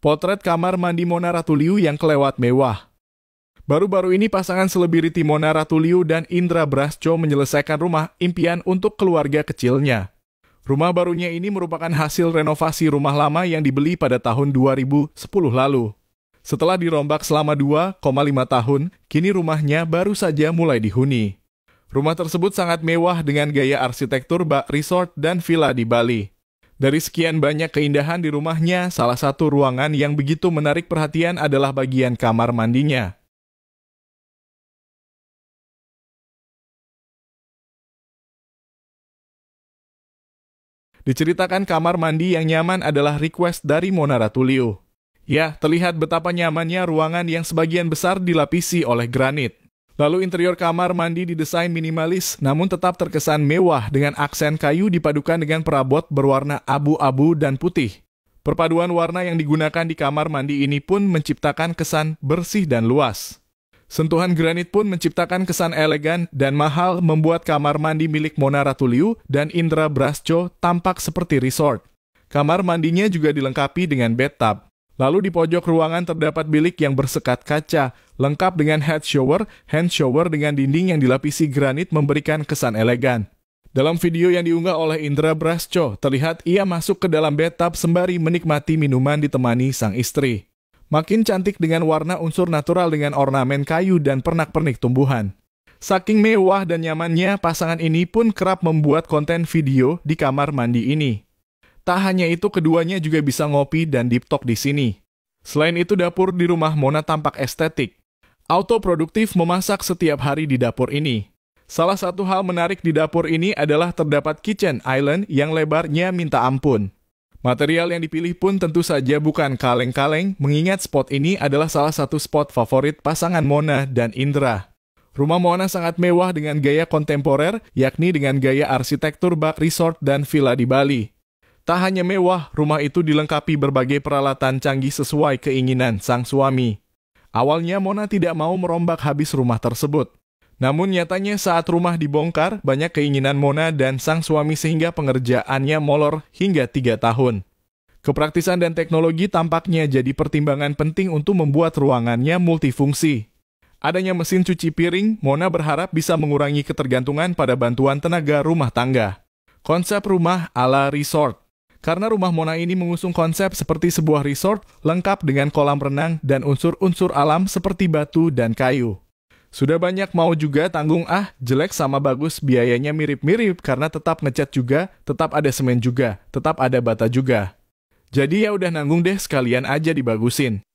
potret kamar mandi Mona Ratuliu yang kelewat mewah. Baru-baru ini pasangan selebriti Mona Ratuliu dan Indra Brasco menyelesaikan rumah impian untuk keluarga kecilnya. Rumah barunya ini merupakan hasil renovasi rumah lama yang dibeli pada tahun 2010 lalu. Setelah dirombak selama 2,5 tahun, kini rumahnya baru saja mulai dihuni. Rumah tersebut sangat mewah dengan gaya arsitektur bak resort dan villa di Bali. Dari sekian banyak keindahan di rumahnya, salah satu ruangan yang begitu menarik perhatian adalah bagian kamar mandinya. Diceritakan kamar mandi yang nyaman adalah request dari Mona Ratulio. Ya, terlihat betapa nyamannya ruangan yang sebagian besar dilapisi oleh granit. Lalu interior kamar mandi didesain minimalis namun tetap terkesan mewah dengan aksen kayu dipadukan dengan perabot berwarna abu-abu dan putih. Perpaduan warna yang digunakan di kamar mandi ini pun menciptakan kesan bersih dan luas. Sentuhan granit pun menciptakan kesan elegan dan mahal membuat kamar mandi milik Mona Ratuliu dan Indra Brasco tampak seperti resort. Kamar mandinya juga dilengkapi dengan bathtub. Lalu di pojok ruangan terdapat bilik yang bersekat kaca, lengkap dengan head shower, hand shower dengan dinding yang dilapisi granit memberikan kesan elegan. Dalam video yang diunggah oleh Indra Brasco, terlihat ia masuk ke dalam bathtub sembari menikmati minuman ditemani sang istri. Makin cantik dengan warna unsur natural dengan ornamen kayu dan pernak-pernik tumbuhan. Saking mewah dan nyamannya, pasangan ini pun kerap membuat konten video di kamar mandi ini. Tak hanya itu, keduanya juga bisa ngopi dan diptok di sini. Selain itu, dapur di rumah Mona tampak estetik. Auto produktif memasak setiap hari di dapur ini. Salah satu hal menarik di dapur ini adalah terdapat kitchen island yang lebarnya minta ampun. Material yang dipilih pun tentu saja bukan kaleng-kaleng, mengingat spot ini adalah salah satu spot favorit pasangan Mona dan Indra. Rumah Mona sangat mewah dengan gaya kontemporer, yakni dengan gaya arsitektur bak resort dan villa di Bali. Tak hanya mewah, rumah itu dilengkapi berbagai peralatan canggih sesuai keinginan sang suami. Awalnya Mona tidak mau merombak habis rumah tersebut. Namun nyatanya saat rumah dibongkar, banyak keinginan Mona dan sang suami sehingga pengerjaannya molor hingga tiga tahun. Kepraktisan dan teknologi tampaknya jadi pertimbangan penting untuk membuat ruangannya multifungsi. Adanya mesin cuci piring, Mona berharap bisa mengurangi ketergantungan pada bantuan tenaga rumah tangga. Konsep rumah ala resort karena rumah Mona ini mengusung konsep seperti sebuah resort lengkap dengan kolam renang dan unsur-unsur alam seperti batu dan kayu. Sudah banyak mau juga tanggung ah, jelek sama bagus biayanya mirip-mirip karena tetap ngecat juga, tetap ada semen juga, tetap ada bata juga. Jadi ya udah nanggung deh sekalian aja dibagusin.